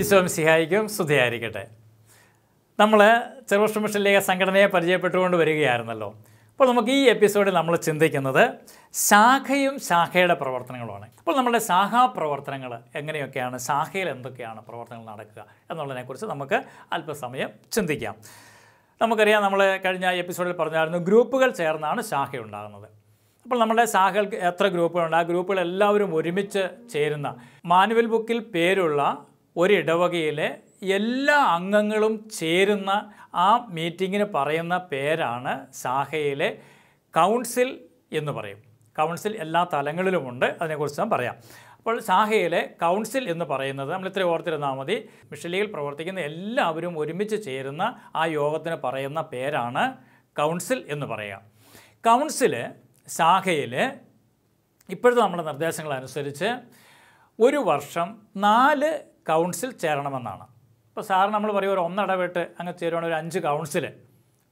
ഈശോം സിഹായിക്കും സ്തുതിയായിരിക്കട്ടെ നമ്മൾ ചെറുപുഷ്പ സംഘടനയെ പരിചയപ്പെട്ടുകൊണ്ട് വരികയായിരുന്നല്ലോ അപ്പോൾ നമുക്ക് ഈ എപ്പിസോഡിൽ നമ്മൾ ചിന്തിക്കുന്നത് ശാഖയും ശാഖയുടെ പ്രവർത്തനങ്ങളുമാണ് അപ്പോൾ നമ്മുടെ ശാഖാ പ്രവർത്തനങ്ങൾ എങ്ങനെയൊക്കെയാണ് ശാഖയിൽ എന്തൊക്കെയാണ് പ്രവർത്തനങ്ങൾ നടക്കുക എന്നുള്ളതിനെക്കുറിച്ച് നമുക്ക് അല്പസമയം ചിന്തിക്കാം നമുക്കറിയാം നമ്മൾ കഴിഞ്ഞ എപ്പിസോഡിൽ പറഞ്ഞായിരുന്നു ഗ്രൂപ്പുകൾ ചേർന്നാണ് ശാഖയുണ്ടാകുന്നത് അപ്പോൾ നമ്മുടെ ശാഖകൾക്ക് എത്ര ഗ്രൂപ്പുകളുണ്ട് ആ ഗ്രൂപ്പുകൾ എല്ലാവരും ഒരുമിച്ച് ചേരുന്ന മാനുവൽ ബുക്കിൽ പേരുള്ള ഒരു ഇടവകയിലെ എല്ലാ അംഗങ്ങളും ചേരുന്ന ആ മീറ്റിങ്ങിന് പറയുന്ന പേരാണ് സാഹയിലെ കൗൺസിൽ എന്ന് പറയും കൗൺസിൽ എല്ലാ തലങ്ങളിലുമുണ്ട് അതിനെക്കുറിച്ച് ഞാൻ പറയാം അപ്പോൾ സാഹയിലെ കൗൺസിൽ എന്ന് പറയുന്നത് നമ്മൾ ഇത്രയും ഓർത്തിരുന്നാൽ മതി മിഷലിയിൽ പ്രവർത്തിക്കുന്ന എല്ലാവരും ഒരുമിച്ച് ചേരുന്ന ആ യോഗത്തിന് പറയുന്ന പേരാണ് കൗൺസിൽ എന്ന് പറയുക കൗൺസിൽ സാഹയിൽ ഇപ്പോഴത്തെ നമ്മുടെ നിർദ്ദേശങ്ങൾ അനുസരിച്ച് ഒരു വർഷം നാല് കൗൺസിൽ ചേരണമെന്നാണ് ഇപ്പോൾ സാർ നമ്മൾ പറയും ഒരു ഒന്നിടവിട്ട് അങ്ങ് ചേരുവാണ് ഒരു അഞ്ച് കൗൺസിൽ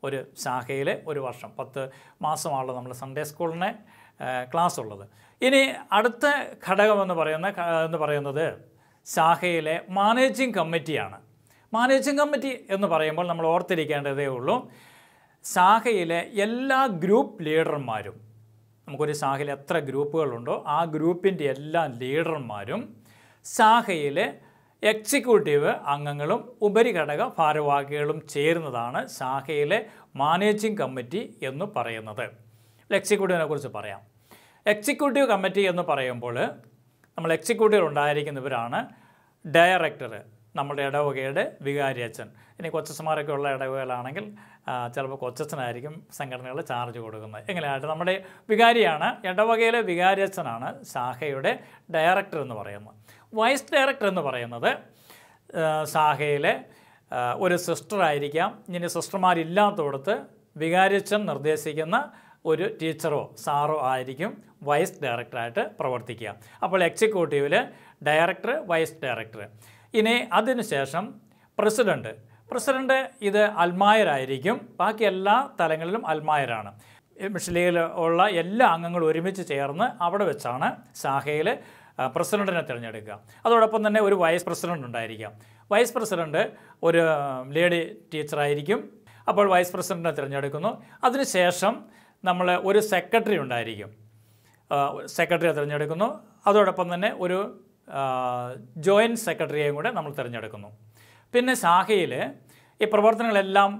ഒരു ശാഖയിൽ ഒരു വർഷം പത്ത് മാസമാണല്ലോ നമ്മൾ സൺഡേ സ്കൂളിനെ ക്ലാസ് ഉള്ളത് ഇനി അടുത്ത ഘടകമെന്ന് പറയുന്ന എന്ന് പറയുന്നത് ശാഖയിലെ മാനേജിംഗ് കമ്മിറ്റിയാണ് മാനേജിംഗ് കമ്മിറ്റി എന്ന് പറയുമ്പോൾ നമ്മൾ ഓർത്തിരിക്കേണ്ടതേ ഉള്ളൂ ശാഖയിലെ എല്ലാ ഗ്രൂപ്പ് ലീഡർമാരും നമുക്കൊരു ശാഖയിൽ എത്ര ഗ്രൂപ്പുകളുണ്ടോ ആ ഗ്രൂപ്പിൻ്റെ എല്ലാ ലീഡർമാരും ശാഖയിലെ എക്സിക്യൂട്ടീവ് അംഗങ്ങളും ഉപരിഘടക ഭാരവാഹികളും ചേരുന്നതാണ് ശാഖയിലെ മാനേജിംഗ് കമ്മിറ്റി എന്ന് പറയുന്നത് എക്സിക്യൂട്ടീവിനെ കുറിച്ച് പറയാം എക്സിക്യൂട്ടീവ് കമ്മിറ്റി എന്ന് പറയുമ്പോൾ നമ്മൾ എക്സിക്യൂട്ടീവ് ഉണ്ടായിരിക്കുന്നവരാണ് ഡയറക്ടർ നമ്മുടെ ഇടവകയുടെ അച്ഛൻ ഇനി കൊച്ചസ്മാരൊക്കെ ഉള്ള ഇടവകയിലാണെങ്കിൽ ചിലപ്പോൾ കൊച്ചച്ഛനായിരിക്കും സംഘടനകൾ ചാർജ് കൊടുക്കുന്നത് എങ്ങനെയായിട്ട് നമ്മുടെ വികാരിയാണ് ഇടവകയിലെ അച്ഛനാണ് ശാഖയുടെ ഡയറക്ടർ എന്ന് പറയുന്നത് വൈസ് ഡയറക്ടർ എന്ന് പറയുന്നത് സാഹയിലെ ഒരു സിസ്റ്റർ ആയിരിക്കാം ഇനി സിസ്റ്റർമാരില്ലാത്തടത്ത് വികാരിച്ചൻ നിർദ്ദേശിക്കുന്ന ഒരു ടീച്ചറോ സാറോ ആയിരിക്കും വൈസ് ഡയറക്ടറായിട്ട് പ്രവർത്തിക്കുക അപ്പോൾ എക്സിക്യൂട്ടീവിൽ ഡയറക്ടർ വൈസ് ഡയറക്ടർ ഇനി അതിനുശേഷം പ്രസിഡൻറ്റ് പ്രസിഡൻറ്റ് ഇത് അൽമായരായിരിക്കും ബാക്കി എല്ലാ തലങ്ങളിലും അൽമായരാണ് മിഷലയിൽ ഉള്ള എല്ലാ അംഗങ്ങളും ഒരുമിച്ച് ചേർന്ന് അവിടെ വെച്ചാണ് സാഹയിൽ പ്രസിഡന്റിനെ തിരഞ്ഞെടുക്കുക അതോടൊപ്പം തന്നെ ഒരു വൈസ് പ്രസിഡന്റ് ഉണ്ടായിരിക്കാം വൈസ് പ്രസിഡന്റ് ഒരു ലേഡി ടീച്ചറായിരിക്കും അപ്പോൾ വൈസ് പ്രസിഡന്റിനെ തിരഞ്ഞെടുക്കുന്നു അതിനുശേഷം നമ്മൾ ഒരു സെക്രട്ടറി ഉണ്ടായിരിക്കും സെക്രട്ടറിയെ തിരഞ്ഞെടുക്കുന്നു അതോടൊപ്പം തന്നെ ഒരു ജോയിൻറ്റ് സെക്രട്ടറിയെയും കൂടെ നമ്മൾ തിരഞ്ഞെടുക്കുന്നു പിന്നെ ശാഖയിൽ ഈ പ്രവർത്തനങ്ങളെല്ലാം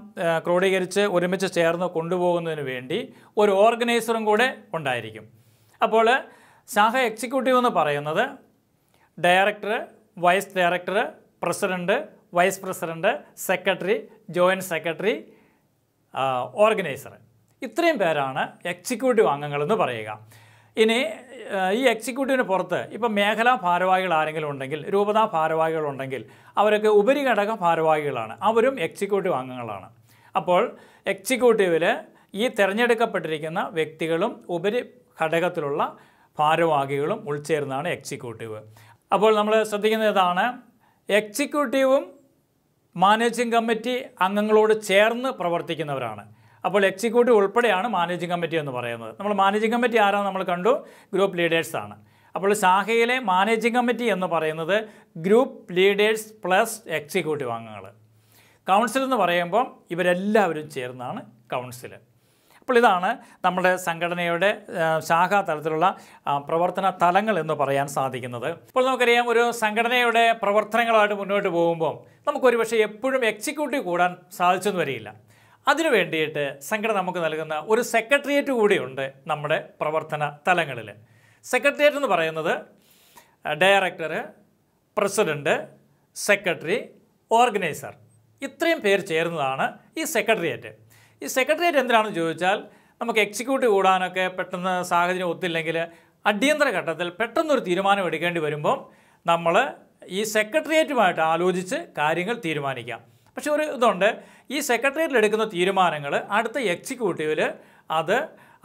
ക്രോഡീകരിച്ച് ഒരുമിച്ച് ചേർന്ന് കൊണ്ടുപോകുന്നതിന് വേണ്ടി ഒരു ഓർഗനൈസറും കൂടെ ഉണ്ടായിരിക്കും അപ്പോൾ ശാഖ എക്സിക്യൂട്ടീവ് എന്ന് പറയുന്നത് director vice director president vice president secretary joint secretary organiser ഇത്രയും പേരാണ് എക്സിക്യൂട്ടീവ് അംഗങ്ങളെന്ന് പറയുക ഇനി ഈ എക്സിക്യൂട്ടീവിന് പുറത്ത് ഇപ്പം മേഖലാ ഭാരവാഹികൾ ആരെങ്കിലും ഉണ്ടെങ്കിൽ രൂപതാ ഭാരവാഹികളുണ്ടെങ്കിൽ അവരൊക്കെ ഉപരിഘടക ഭാരവാഹികളാണ് അവരും എക്സിക്യൂട്ടീവ് അംഗങ്ങളാണ് അപ്പോൾ എക്സിക്യൂട്ടീവിൽ ഈ തിരഞ്ഞെടുക്കപ്പെട്ടിരിക്കുന്ന വ്യക്തികളും ഉപരി ഘടകത്തിലുള്ള ഭാരവാഹികളും ഉൾച്ചേർന്നാണ് എക്സിക്യൂട്ടീവ് അപ്പോൾ നമ്മൾ ശ്രദ്ധിക്കുന്ന ഇതാണ് എക്സിക്യൂട്ടീവും മാനേജിംഗ് കമ്മിറ്റി അംഗങ്ങളോട് ചേർന്ന് പ്രവർത്തിക്കുന്നവരാണ് അപ്പോൾ എക്സിക്യൂട്ടീവ് ഉൾപ്പെടെയാണ് മാനേജിംഗ് കമ്മിറ്റി എന്ന് പറയുന്നത് നമ്മൾ മാനേജിംഗ് കമ്മിറ്റി ആരാണ് നമ്മൾ കണ്ടു ഗ്രൂപ്പ് ലീഡേഴ്സാണ് അപ്പോൾ ശാഖയിലെ മാനേജിംഗ് കമ്മിറ്റി എന്ന് പറയുന്നത് ഗ്രൂപ്പ് ലീഡേഴ്സ് പ്ലസ് എക്സിക്യൂട്ടീവ് അംഗങ്ങൾ കൗൺസിൽ എന്ന് പറയുമ്പം ഇവരെല്ലാവരും ചേർന്നാണ് കൗൺസിൽ അപ്പോൾ ഇതാണ് നമ്മുടെ സംഘടനയുടെ ശാഖാ തലത്തിലുള്ള പ്രവർത്തന തലങ്ങൾ എന്ന് പറയാൻ സാധിക്കുന്നത് ഇപ്പോൾ നമുക്കറിയാം ഒരു സംഘടനയുടെ പ്രവർത്തനങ്ങളായിട്ട് മുന്നോട്ട് പോകുമ്പോൾ നമുക്കൊരു പക്ഷേ എപ്പോഴും എക്സിക്യൂട്ടീവ് കൂടാൻ സാധിച്ചെന്ന് വരികയില്ല അതിനു വേണ്ടിയിട്ട് സംഘടന നമുക്ക് നൽകുന്ന ഒരു സെക്രട്ടേറിയറ്റ് കൂടിയുണ്ട് നമ്മുടെ പ്രവർത്തന തലങ്ങളിൽ സെക്രട്ടേറിയറ്റ് എന്ന് പറയുന്നത് ഡയറക്ടർ പ്രസിഡൻറ്റ് സെക്രട്ടറി ഓർഗനൈസർ ഇത്രയും പേര് ചേരുന്നതാണ് ഈ സെക്രട്ടേറിയറ്റ് ഈ സെക്രട്ടേറിയറ്റ് എന്തിനാണെന്ന് ചോദിച്ചാൽ നമുക്ക് എക്സിക്യൂട്ടീവ് കൂടാനൊക്കെ പെട്ടെന്ന് സാഹചര്യം ഒത്തില്ലെങ്കിൽ അടിയന്തര ഘട്ടത്തിൽ പെട്ടെന്നൊരു തീരുമാനം എടുക്കേണ്ടി വരുമ്പം നമ്മൾ ഈ സെക്രട്ടേറിയറ്റുമായിട്ട് ആലോചിച്ച് കാര്യങ്ങൾ തീരുമാനിക്കാം പക്ഷെ ഒരു ഇതുണ്ട് ഈ സെക്രട്ടേറിയറ്റിൽ എടുക്കുന്ന തീരുമാനങ്ങൾ അടുത്ത എക്സിക്യൂട്ടീവിൽ അത്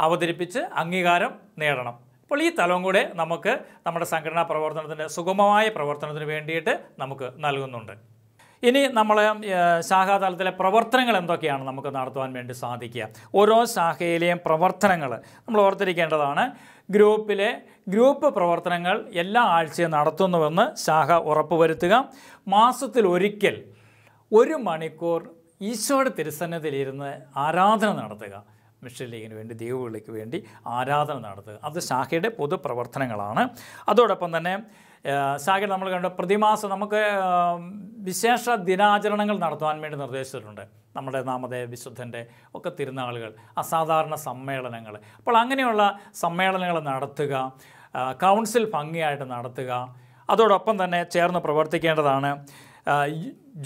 അവതരിപ്പിച്ച് അംഗീകാരം നേടണം അപ്പോൾ ഈ തലവും കൂടെ നമുക്ക് നമ്മുടെ സംഘടനാ പ്രവർത്തനത്തിൻ്റെ സുഗമമായ പ്രവർത്തനത്തിന് വേണ്ടിയിട്ട് നമുക്ക് നൽകുന്നുണ്ട് ഇനി നമ്മൾ ശാഖാതലത്തിലെ പ്രവർത്തനങ്ങൾ എന്തൊക്കെയാണ് നമുക്ക് നടത്തുവാൻ വേണ്ടി സാധിക്കുക ഓരോ ശാഖയിലെയും പ്രവർത്തനങ്ങൾ നമ്മൾ ഓർത്തിരിക്കേണ്ടതാണ് ഗ്രൂപ്പിലെ ഗ്രൂപ്പ് പ്രവർത്തനങ്ങൾ എല്ലാ ആഴ്ചയും നടത്തുന്നുവെന്ന് ശാഖ ഉറപ്പുവരുത്തുക മാസത്തിൽ ഒരിക്കൽ ഒരു മണിക്കൂർ ഈശോയുടെ തിരുസന്നതിലിരുന്ന് ആരാധന നടത്തുക മിഷൻ ലീഗിന് വേണ്ടി ദൈവവിളിക്ക് വേണ്ടി ആരാധന നടത്തുക അത് ശാഖയുടെ പൊതുപ്രവർത്തനങ്ങളാണ് അതോടൊപ്പം തന്നെ സാഗർ നമ്മൾ കണ്ട പ്രതിമാസം നമുക്ക് വിശേഷ ദിനാചരണങ്ങൾ നടത്തുവാൻ വേണ്ടി നിർദ്ദേശിച്ചിട്ടുണ്ട് നമ്മുടെ നാമതേ വിശുദ്ധൻ്റെ ഒക്കെ തിരുനാളുകൾ അസാധാരണ സമ്മേളനങ്ങൾ അപ്പോൾ അങ്ങനെയുള്ള സമ്മേളനങ്ങൾ നടത്തുക കൗൺസിൽ ഭംഗിയായിട്ട് നടത്തുക അതോടൊപ്പം തന്നെ ചേർന്ന് പ്രവർത്തിക്കേണ്ടതാണ്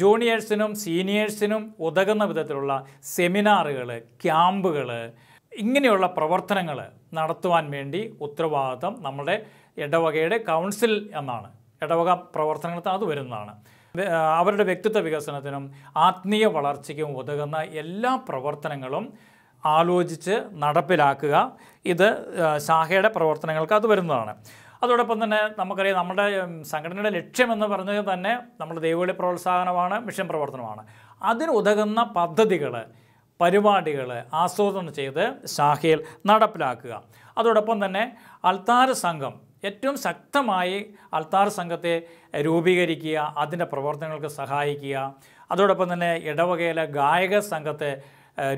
ജൂനിയേഴ്സിനും സീനിയേഴ്സിനും ഉതകുന്ന വിധത്തിലുള്ള സെമിനാറുകൾ ക്യാമ്പുകൾ ഇങ്ങനെയുള്ള പ്രവർത്തനങ്ങൾ നടത്തുവാൻ വേണ്ടി ഉത്തരവാദിത്വം നമ്മുടെ ഇടവകയുടെ കൗൺസിൽ എന്നാണ് ഇടവക പ്രവർത്തനങ്ങൾക്ക് അത് വരുന്നതാണ് അവരുടെ വ്യക്തിത്വ വികസനത്തിനും ആത്മീയ വളർച്ചയ്ക്കും ഉതകുന്ന എല്ലാ പ്രവർത്തനങ്ങളും ആലോചിച്ച് നടപ്പിലാക്കുക ഇത് ശാഖയുടെ പ്രവർത്തനങ്ങൾക്ക് അത് വരുന്നതാണ് അതോടൊപ്പം തന്നെ നമുക്കറിയാം നമ്മുടെ സംഘടനയുടെ ലക്ഷ്യമെന്ന് പറഞ്ഞത് തന്നെ നമ്മൾ ദൈവവിളി പ്രോത്സാഹനമാണ് മിഷൻ പ്രവർത്തനമാണ് അതിനുതകുന്ന പദ്ധതികൾ പരിപാടികൾ ആസൂത്രണം ചെയ്ത് ശാഖയിൽ നടപ്പിലാക്കുക അതോടൊപ്പം തന്നെ അൾത്താര സംഘം ഏറ്റവും ശക്തമായി അൾത്താർ സംഘത്തെ രൂപീകരിക്കുക അതിൻ്റെ പ്രവർത്തനങ്ങൾക്ക് സഹായിക്കുക അതോടൊപ്പം തന്നെ ഇടവകയിലെ ഗായക സംഘത്തെ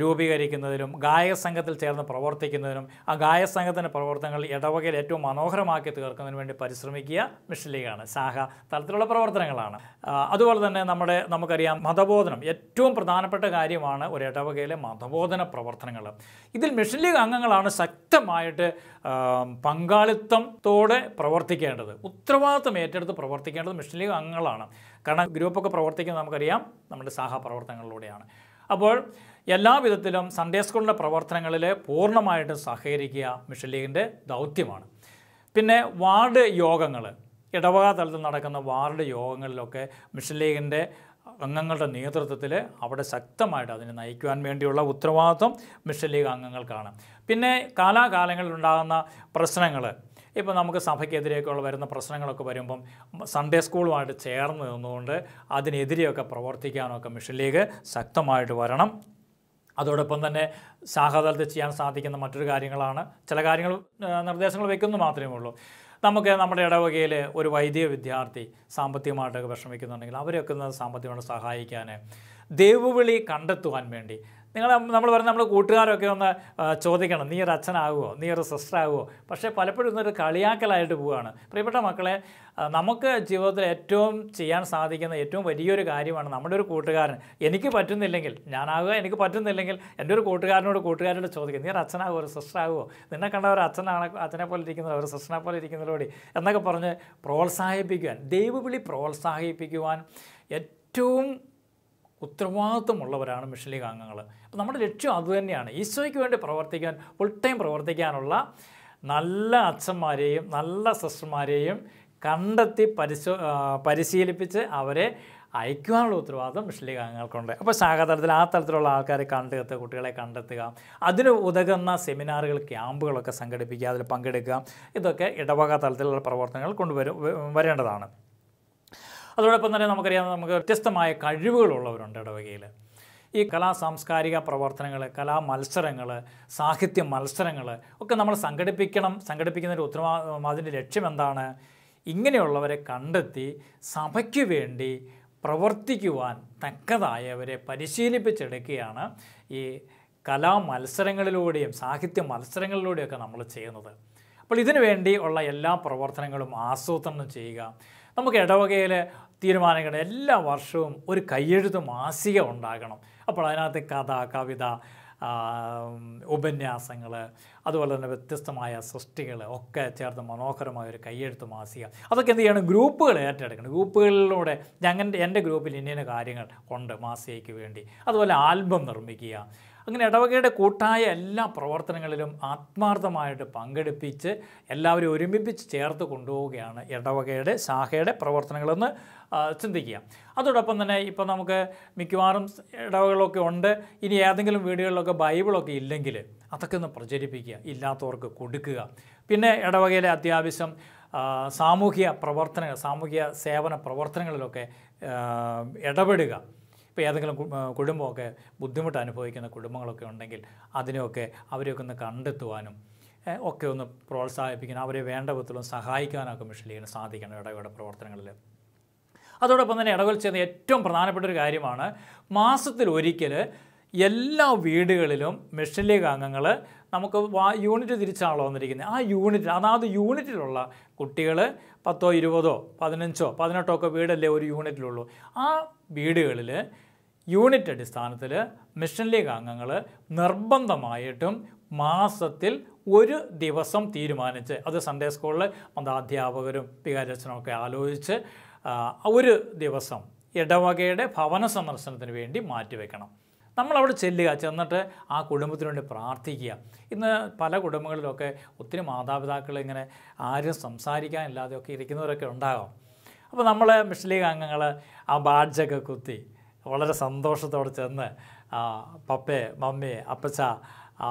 രൂപീകരിക്കുന്നതിലും ഗായക സംഘത്തിൽ ചേർന്ന് പ്രവർത്തിക്കുന്നതിനും ആ ഗായക സംഘത്തിൻ്റെ പ്രവർത്തനങ്ങൾ ഇടവകയിൽ ഏറ്റവും മനോഹരമാക്കി തീർക്കുന്നതിന് വേണ്ടി പരിശ്രമിക്കുക മിഷൻ ലീഗാണ് ശാഖ തലത്തിലുള്ള പ്രവർത്തനങ്ങളാണ് അതുപോലെ തന്നെ നമ്മുടെ നമുക്കറിയാം മതബോധനം ഏറ്റവും പ്രധാനപ്പെട്ട കാര്യമാണ് ഒരു ഇടവകയിലെ മതബോധന പ്രവർത്തനങ്ങൾ ഇതിൽ മിഷൻ ലീഗ് അംഗങ്ങളാണ് ശക്തമായിട്ട് പങ്കാളിത്തത്തോടെ പ്രവർത്തിക്കേണ്ടത് ഉത്തരവാദിത്തം ഏറ്റെടുത്ത് പ്രവർത്തിക്കേണ്ടത് മിഷൻ ലീഗ് അംഗങ്ങളാണ് കാരണം ഗ്രൂപ്പൊക്കെ പ്രവർത്തിക്കുന്നത് നമുക്കറിയാം നമ്മുടെ പ്രവർത്തനങ്ങളിലൂടെയാണ് അപ്പോൾ എല്ലാ വിധത്തിലും സൺഡേ സ്കൂളിൻ്റെ പ്രവർത്തനങ്ങളിൽ പൂർണ്ണമായിട്ട് സഹകരിക്കുക മിഷൻ ലീഗിൻ്റെ ദൗത്യമാണ് പിന്നെ വാർഡ് യോഗങ്ങൾ ഇടവക തലത്തിൽ നടക്കുന്ന വാർഡ് യോഗങ്ങളിലൊക്കെ മിഷൻ ലീഗിൻ്റെ അംഗങ്ങളുടെ നേതൃത്വത്തിൽ അവിടെ ശക്തമായിട്ട് അതിനെ നയിക്കുവാൻ വേണ്ടിയുള്ള ഉത്തരവാദിത്വം മിഷൻ ലീഗ് അംഗങ്ങൾക്കാണ് പിന്നെ കാലാകാലങ്ങളിലുണ്ടാകുന്ന പ്രശ്നങ്ങൾ ഇപ്പോൾ നമുക്ക് സഭയ്ക്കെതിരെയൊക്കെയുള്ള വരുന്ന പ്രശ്നങ്ങളൊക്കെ വരുമ്പം സൺഡേ സ്കൂളുമായിട്ട് ചേർന്ന് നിന്നുകൊണ്ട് അതിനെതിരെയൊക്കെ പ്രവർത്തിക്കാനൊക്കെ മിഷൻ ലീഗ് ശക്തമായിട്ട് വരണം അതോടൊപ്പം തന്നെ ശാഖാതലത്തിൽ ചെയ്യാൻ സാധിക്കുന്ന മറ്റൊരു കാര്യങ്ങളാണ് ചില കാര്യങ്ങൾ നിർദ്ദേശങ്ങൾ വെക്കുന്നു മാത്രമേ ഉള്ളൂ നമുക്ക് നമ്മുടെ ഇടവകയിൽ ഒരു വൈദിക വിദ്യാർത്ഥി സാമ്പത്തികമായിട്ടൊക്കെ വിഷമിക്കുന്നുണ്ടെങ്കിൽ അവരെയൊക്കെ സാമ്പത്തികമായിട്ട് സഹായിക്കാൻ ദേവവിളി കണ്ടെത്തുവാൻ വേണ്ടി നിങ്ങൾ നമ്മൾ പറഞ്ഞ നമ്മൾ കൂട്ടുകാരൊക്കെ ഒന്ന് ചോദിക്കണം നീ ഒരു അച്ഛനാകുമോ നീ ഒരു ആകുമോ പക്ഷേ പലപ്പോഴും ഇന്നൊരു കളിയാക്കലായിട്ട് പോവുകയാണ് പ്രിയപ്പെട്ട മക്കളെ നമുക്ക് ജീവിതത്തിൽ ഏറ്റവും ചെയ്യാൻ സാധിക്കുന്ന ഏറ്റവും വലിയൊരു കാര്യമാണ് നമ്മുടെ ഒരു കൂട്ടുകാരൻ എനിക്ക് പറ്റുന്നില്ലെങ്കിൽ ഞാനാകുക എനിക്ക് പറ്റുന്നില്ലെങ്കിൽ എൻ്റെ ഒരു കൂട്ടുകാരനോട് കൂട്ടുകാരോട് ചോദിക്കും നീ ഒരു അച്ഛനാകുമോ ഒരു ആകുമോ നിന്നെ കണ്ട ഒരു അച്ഛനാണ് അച്ഛനെ പോലെ ഇരിക്കുന്നത് ഒരു സിസ്റ്ററിനെ പോലെ ഇരിക്കുന്നതോടി എന്നൊക്കെ പറഞ്ഞ് പ്രോത്സാഹിപ്പിക്കുവാൻ ദൈവവിളി പ്രോത്സാഹിപ്പിക്കുവാൻ ഏറ്റവും ഉത്തരവാദിത്വമുള്ളവരാണ് ലീഗ് അംഗങ്ങൾ അപ്പോൾ നമ്മുടെ ലക്ഷ്യം അതുതന്നെയാണ് ഈശോയ്ക്ക് വേണ്ടി പ്രവർത്തിക്കാൻ ഫുൾ ടൈം പ്രവർത്തിക്കാനുള്ള നല്ല അച്ഛന്മാരെയും നല്ല സിസ്റ്റർമാരെയും കണ്ടെത്തി പരിശോ പരിശീലിപ്പിച്ച് അവരെ അയക്കുവാനുള്ള ഉത്തരവാദിത്വം ലീഗ് അംഗങ്ങൾക്കുണ്ട് അപ്പോൾ ശാഖാതലത്തിൽ ആ തലത്തിലുള്ള ആൾക്കാരെ കണ്ടെത്തുക കുട്ടികളെ കണ്ടെത്തുക അതിന് ഉതകുന്ന സെമിനാറുകൾ ക്യാമ്പുകളൊക്കെ സംഘടിപ്പിക്കുക അതിൽ പങ്കെടുക്കുക ഇതൊക്കെ ഇടവക തലത്തിലുള്ള പ്രവർത്തനങ്ങൾ കൊണ്ടുവരും വരേണ്ടതാണ് അതോടൊപ്പം തന്നെ നമുക്കറിയാം നമുക്ക് വ്യത്യസ്തമായ കഴിവുകളുള്ളവരുണ്ട് ഇടവകയിൽ ഈ കലാ സാംസ്കാരിക പ്രവർത്തനങ്ങൾ കലാ മത്സരങ്ങൾ സാഹിത്യ മത്സരങ്ങൾ ഒക്കെ നമ്മൾ സംഘടിപ്പിക്കണം സംഘടിപ്പിക്കുന്നതിൻ്റെ ഉത്തരവാദിത്വം അതിൻ്റെ ലക്ഷ്യം എന്താണ് ഇങ്ങനെയുള്ളവരെ കണ്ടെത്തി സഭയ്ക്ക് വേണ്ടി പ്രവർത്തിക്കുവാൻ തക്കതായവരെ പരിശീലിപ്പിച്ചെടുക്കുകയാണ് ഈ കലാ മത്സരങ്ങളിലൂടെയും സാഹിത്യ മത്സരങ്ങളിലൂടെയൊക്കെ നമ്മൾ ചെയ്യുന്നത് അപ്പോൾ ഇതിനു വേണ്ടി ഉള്ള എല്ലാ പ്രവർത്തനങ്ങളും ആസൂത്രണം ചെയ്യുക നമുക്ക് ഇടവകയിൽ തീരുമാനങ്ങൾ എല്ലാ വർഷവും ഒരു കയ്യെഴുത്ത് മാസിക ഉണ്ടാകണം അപ്പോൾ അതിനകത്ത് കഥ കവിത ഉപന്യാസങ്ങൾ അതുപോലെ തന്നെ വ്യത്യസ്തമായ സൃഷ്ടികൾ ഒക്കെ ചേർത്ത് മനോഹരമായ ഒരു കയ്യെഴുത്ത് മാസിക അതൊക്കെ എന്ത് ചെയ്യണം ഗ്രൂപ്പുകൾ ഏറ്റെടുക്കണം ഗ്രൂപ്പുകളിലൂടെ ഞങ്ങളുടെ എൻ്റെ ഗ്രൂപ്പിൽ ഇന്ന കാര്യങ്ങൾ ഉണ്ട് മാസികയ്ക്ക് വേണ്ടി അതുപോലെ ആൽബം നിർമ്മിക്കുക അങ്ങനെ ഇടവകയുടെ കൂട്ടായ എല്ലാ പ്രവർത്തനങ്ങളിലും ആത്മാർത്ഥമായിട്ട് പങ്കെടുപ്പിച്ച് എല്ലാവരും ഒരുമിപ്പിച്ച് ചേർത്ത് കൊണ്ടുപോവുകയാണ് ഇടവകയുടെ ശാഖയുടെ പ്രവർത്തനങ്ങളെന്ന് ചിന്തിക്കുക അതോടൊപ്പം തന്നെ ഇപ്പോൾ നമുക്ക് മിക്കവാറും ഇടവകളൊക്കെ ഉണ്ട് ഇനി ഏതെങ്കിലും വീടുകളിലൊക്കെ ബൈബിളൊക്കെ ഇല്ലെങ്കിൽ അതൊക്കെ ഒന്ന് പ്രചരിപ്പിക്കുക ഇല്ലാത്തവർക്ക് കൊടുക്കുക പിന്നെ ഇടവകയിലെ അത്യാവശ്യം സാമൂഹ്യ പ്രവർത്തനങ്ങൾ സാമൂഹ്യ സേവന പ്രവർത്തനങ്ങളിലൊക്കെ ഇടപെടുക ഇപ്പോൾ ഏതെങ്കിലും കുടുംബമൊക്കെ ബുദ്ധിമുട്ട് അനുഭവിക്കുന്ന കുടുംബങ്ങളൊക്കെ ഉണ്ടെങ്കിൽ അതിനെയൊക്കെ അവരെയൊക്കെ ഒന്ന് കണ്ടെത്തുവാനും ഒക്കെ ഒന്ന് പ്രോത്സാഹിപ്പിക്കാൻ അവരെ വേണ്ട വിധത്തിലും സഹായിക്കാനൊക്കെ മിഷൻ മിഷലീന് സാധിക്കണം ഇടവയുടെ പ്രവർത്തനങ്ങളിൽ അതോടൊപ്പം തന്നെ ഇടവൽ ചെയ്യുന്ന ഏറ്റവും പ്രധാനപ്പെട്ട ഒരു കാര്യമാണ് മാസത്തിൽ ഒരിക്കൽ എല്ലാ വീടുകളിലും മിഷൻ ലീഗ് അംഗങ്ങൾ നമുക്ക് യൂണിറ്റ് തിരിച്ചാണല്ലോ വന്നിരിക്കുന്നത് ആ യൂണിറ്റ് അതാത് യൂണിറ്റിലുള്ള കുട്ടികൾ പത്തോ ഇരുപതോ പതിനഞ്ചോ പതിനെട്ടോ ഒക്കെ വീടല്ലേ ഒരു യൂണിറ്റിലുള്ളൂ ആ വീടുകളിൽ യൂണിറ്റ് അടിസ്ഥാനത്തിൽ മിഷൻ ലീഗ് അംഗങ്ങൾ നിർബന്ധമായിട്ടും മാസത്തിൽ ഒരു ദിവസം തീരുമാനിച്ച് അത് സൺഡേ സ്കൂളിൽ മതാധ്യാപകരും വികാരച്ചനും ഒക്കെ ആലോചിച്ച് ഒരു ദിവസം ഇടവകയുടെ ഭവന സന്ദർശനത്തിന് വേണ്ടി മാറ്റിവെക്കണം നമ്മളവിടെ ചെല്ലുക ചെന്നിട്ട് ആ കുടുംബത്തിന് വേണ്ടി പ്രാർത്ഥിക്കുക ഇന്ന് പല കുടുംബങ്ങളിലൊക്കെ ഒത്തിരി മാതാപിതാക്കൾ ഇങ്ങനെ ആരും സംസാരിക്കാനില്ലാതെയൊക്കെ ഇരിക്കുന്നവരൊക്കെ ഉണ്ടാകും അപ്പോൾ നമ്മൾ മിഷൻ അംഗങ്ങൾ ആ ബാഡ്ജൊക്കെ കുത്തി വളരെ സന്തോഷത്തോടെ ചെന്ന് പപ്പേ മമ്മി അപ്പച്ച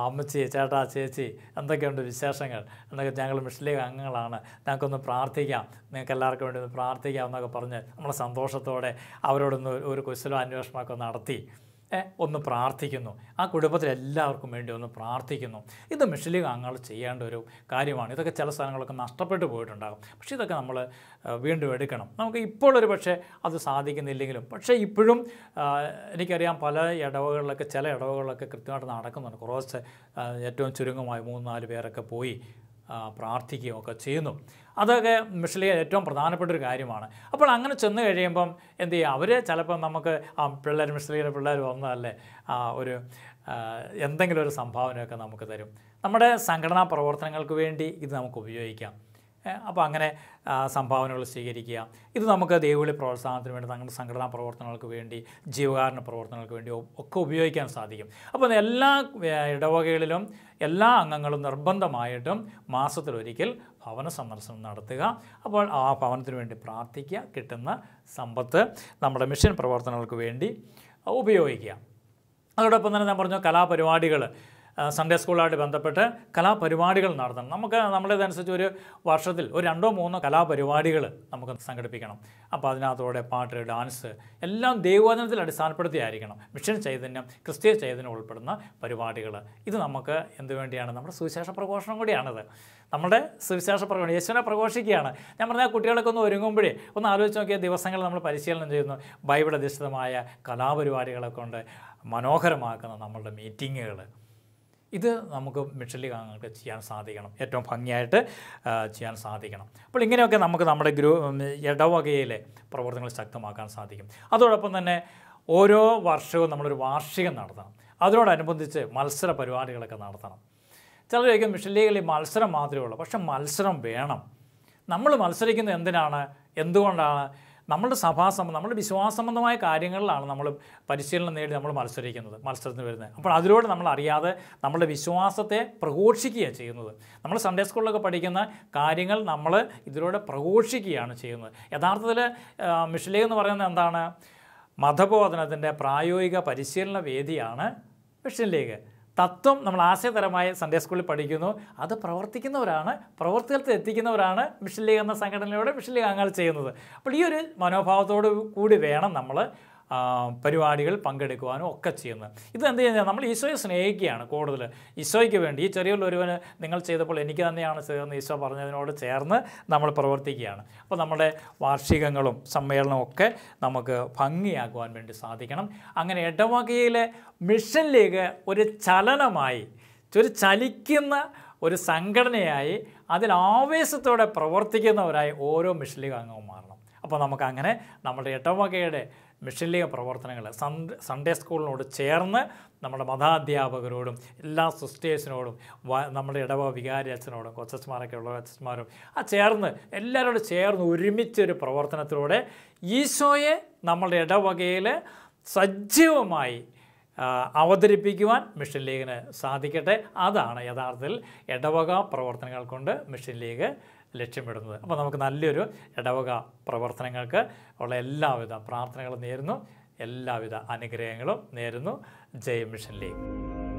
അമ്മച്ചി ചേട്ടാ ചേച്ചി എന്തൊക്കെയുണ്ട് വിശേഷങ്ങൾ എന്നൊക്കെ ഞങ്ങൾ മുസ്ലിം അംഗങ്ങളാണ് ഞങ്ങൾക്കൊന്ന് പ്രാർത്ഥിക്കാം നിങ്ങൾക്ക് എല്ലാവർക്കും വേണ്ടി ഒന്ന് പ്രാർത്ഥിക്കാം എന്നൊക്കെ പറഞ്ഞ് നമ്മളെ സന്തോഷത്തോടെ അവരോടൊന്ന് ഒരു കുശലോ അന്വേഷണമൊക്കെ നടത്തി ഒന്ന് പ്രാർത്ഥിക്കുന്നു ആ കുടുംബത്തിലെല്ലാവർക്കും വേണ്ടി ഒന്ന് പ്രാർത്ഥിക്കുന്നു ഇത് മിഷലി അംഗങ്ങൾ ചെയ്യേണ്ട ഒരു കാര്യമാണ് ഇതൊക്കെ ചില സ്ഥലങ്ങളൊക്കെ നഷ്ടപ്പെട്ടു പോയിട്ടുണ്ടാകും പക്ഷേ ഇതൊക്കെ നമ്മൾ വീണ്ടും എടുക്കണം നമുക്ക് ഇപ്പോൾ ഒരു പക്ഷേ അത് സാധിക്കുന്നില്ലെങ്കിലും പക്ഷേ ഇപ്പോഴും എനിക്കറിയാം പല ഇടവകളിലൊക്കെ ചില ഇടവകളിലൊക്കെ കൃത്യമായിട്ട് നടക്കുന്നുണ്ട് കുറച്ച് ഏറ്റവും ചുരുങ്ങമായി മൂന്ന് നാല് പേരൊക്കെ പോയി പ്രാർത്ഥിക്കുകയും ഒക്കെ ചെയ്യുന്നു അതൊക്കെ മിഷലിയ ഏറ്റവും പ്രധാനപ്പെട്ട ഒരു കാര്യമാണ് അപ്പോൾ അങ്ങനെ ചെന്ന് കഴിയുമ്പം എന്ത് ചെയ്യുക അവരെ ചിലപ്പം നമുക്ക് ആ പിള്ളേർ മിഷലിയുടെ പിള്ളേർ വന്നതല്ലേ ആ ഒരു എന്തെങ്കിലും ഒരു സംഭാവനയൊക്കെ നമുക്ക് തരും നമ്മുടെ സംഘടനാ പ്രവർത്തനങ്ങൾക്ക് വേണ്ടി ഇത് നമുക്ക് ഉപയോഗിക്കാം അപ്പോൾ അങ്ങനെ സംഭാവനകൾ സ്വീകരിക്കുക ഇത് നമുക്ക് ദൈവവിളി പ്രോത്സാഹനത്തിന് വേണ്ടി തങ്ങളുടെ സംഘടനാ പ്രവർത്തനങ്ങൾക്ക് വേണ്ടി ജീവകാരണ പ്രവർത്തനങ്ങൾക്ക് വേണ്ടി ഒക്കെ ഉപയോഗിക്കാൻ സാധിക്കും അപ്പോൾ എല്ലാ ഇടവകകളിലും എല്ലാ അംഗങ്ങളും നിർബന്ധമായിട്ടും മാസത്തിലൊരിക്കൽ ഭവന സന്ദർശനം നടത്തുക അപ്പോൾ ആ ഭവനത്തിന് വേണ്ടി പ്രാർത്ഥിക്കുക കിട്ടുന്ന സമ്പത്ത് നമ്മുടെ മിഷൻ പ്രവർത്തനങ്ങൾക്ക് വേണ്ടി ഉപയോഗിക്കുക അതോടൊപ്പം തന്നെ ഞാൻ പറഞ്ഞു കലാപരിപാടികൾ സൺഡേ സ്കൂളായിട്ട് ബന്ധപ്പെട്ട് കലാപരിപാടികൾ നടത്തണം നമുക്ക് നമ്മളേതനുസരിച്ച് ഒരു വർഷത്തിൽ ഒരു രണ്ടോ മൂന്നോ കലാപരിപാടികൾ നമുക്ക് സംഘടിപ്പിക്കണം അപ്പോൾ അതിനകത്തോടെ പാട്ട് ഡാൻസ് എല്ലാം ദൈവവചനത്തിൽ അടിസ്ഥാനപ്പെടുത്തിയായിരിക്കണം മിഷൻ ചൈതന്യം ക്രിസ്തീയ ചൈതന്യം ഉൾപ്പെടുന്ന പരിപാടികൾ ഇത് നമുക്ക് എന്തുവേണ്ടിയാണ് നമ്മുടെ സുവിശേഷ പ്രഘോഷണം കൂടിയാണത് നമ്മുടെ സുവിശേഷ പ്രഘോഷണം യേശുവിനെ പ്രഘോഷിക്കുകയാണ് ഞാൻ പറഞ്ഞ കുട്ടികളൊക്കെ ഒന്ന് ഒരുങ്ങുമ്പോഴേ ഒന്ന് ആലോചിച്ച് നോക്കിയ ദിവസങ്ങൾ നമ്മൾ പരിശീലനം ചെയ്യുന്നു ബൈബിൾ അധിഷ്ഠിതമായ കലാപരിപാടികളെ കൊണ്ട് മനോഹരമാക്കുന്ന നമ്മളുടെ മീറ്റിങ്ങുകൾ ഇത് നമുക്ക് മിഷനിൽ കാണുകൾക്ക് ചെയ്യാൻ സാധിക്കണം ഏറ്റവും ഭംഗിയായിട്ട് ചെയ്യാൻ സാധിക്കണം അപ്പോൾ ഇങ്ങനെയൊക്കെ നമുക്ക് നമ്മുടെ ഗ്രൂ ഇടവകയിലെ പ്രവർത്തനങ്ങൾ ശക്തമാക്കാൻ സാധിക്കും അതോടൊപ്പം തന്നെ ഓരോ വർഷവും നമ്മളൊരു വാർഷികം നടത്തണം അതിനോടനുബന്ധിച്ച് മത്സര പരിപാടികളൊക്കെ നടത്തണം ചിലർ ചോദിക്കും മിഷൻ ലീഗിൽ മത്സരം മാത്രമേ ഉള്ളൂ പക്ഷെ മത്സരം വേണം നമ്മൾ മത്സരിക്കുന്നത് എന്തിനാണ് എന്തുകൊണ്ടാണ് നമ്മളുടെ സഭാസംബന്ധം നമ്മുടെ വിശ്വാസസംബന്ധമായ കാര്യങ്ങളിലാണ് നമ്മൾ പരിശീലനം നേടി നമ്മൾ മത്സരിക്കുന്നത് മത്സരത്തിന് വരുന്നത് അപ്പോൾ അതിലൂടെ നമ്മൾ അറിയാതെ നമ്മുടെ വിശ്വാസത്തെ പ്രഘോഷിക്കുകയാണ് ചെയ്യുന്നത് നമ്മൾ സൺഡേ സ്കൂളിലൊക്കെ പഠിക്കുന്ന കാര്യങ്ങൾ നമ്മൾ ഇതിലൂടെ പ്രഘോഷിക്കുകയാണ് ചെയ്യുന്നത് യഥാർത്ഥത്തിൽ മിഷലേ എന്ന് പറയുന്നത് എന്താണ് മതബോധനത്തിൻ്റെ പ്രായോഗിക പരിശീലന വേദിയാണ് മിഷൻ ലീഗ് തത്വം നമ്മൾ ആശയതരമായ സൺഡേ സ്കൂളിൽ പഠിക്കുന്നു അത് പ്രവർത്തിക്കുന്നവരാണ് പ്രവർത്തനത്തിൽ എത്തിക്കുന്നവരാണ് മിഷൻ ലീഗ് എന്ന സംഘടനയിലൂടെ മിഷൻ ലീഗ് അംഗങ്ങൾ ചെയ്യുന്നത് അപ്പോൾ ഈ ഒരു മനോഭാവത്തോടു കൂടി വേണം നമ്മൾ പരിപാടികൾ പങ്കെടുക്കുവാനും ഒക്കെ ചെയ്യുന്നത് ഇത് എന്ത് ചെയ്യുന്നത് നമ്മൾ ഈശോയെ സ്നേഹിക്കുകയാണ് കൂടുതൽ ഈശോയ്ക്ക് വേണ്ടി ഈ ചെറിയ ഒരുവന് നിങ്ങൾ ചെയ്തപ്പോൾ എനിക്ക് തന്നെയാണ് ചെയ്തതെന്ന് ഈശോ പറഞ്ഞതിനോട് ചേർന്ന് നമ്മൾ പ്രവർത്തിക്കുകയാണ് അപ്പോൾ നമ്മുടെ വാർഷികങ്ങളും സമ്മേളനവും ഒക്കെ നമുക്ക് ഭംഗിയാക്കുവാൻ വേണ്ടി സാധിക്കണം അങ്ങനെ ഇടവകയിലെ മിഷൻ ലീഗ് ഒരു ചലനമായി ഒരു ചലിക്കുന്ന ഒരു സംഘടനയായി അതിൽ ആവേശത്തോടെ പ്രവർത്തിക്കുന്നവരായി ഓരോ മിഷൻ ലീഗ് അംഗവും മാറണം അപ്പോൾ നമുക്കങ്ങനെ നമ്മുടെ ഇടവകയുടെ മിഷൻ ലീഗ് പ്രവർത്തനങ്ങൾ സൺഡേ സ്കൂളിനോട് ചേർന്ന് നമ്മുടെ മതാധ്യാപകരോടും എല്ലാ സിസ്റ്റേഴ്സിനോടും നമ്മുടെ ഇടവ വികാരി അച്ഛനോടും കൊച്ചന്മാരൊക്കെ ഉള്ള അച്ഛന്മാരും ആ ചേർന്ന് എല്ലാവരോടും ചേർന്ന് ഒരുമിച്ചൊരു പ്രവർത്തനത്തിലൂടെ ഈശോയെ നമ്മളുടെ ഇടവകയിൽ സജീവമായി അവതരിപ്പിക്കുവാൻ മിഷൻ ലീഗിന് സാധിക്കട്ടെ അതാണ് യഥാർത്ഥത്തിൽ ഇടവക പ്രവർത്തനങ്ങൾ കൊണ്ട് മിഷൻ ലീഗ് ലക്ഷ്യമിടുന്നത് അപ്പോൾ നമുക്ക് നല്ലൊരു ഇടവക പ്രവർത്തനങ്ങൾക്ക് ഉള്ള എല്ലാവിധ പ്രാർത്ഥനകളും നേരുന്നു എല്ലാവിധ അനുഗ്രഹങ്ങളും നേരുന്നു ജയ മിഷനിലേക്ക്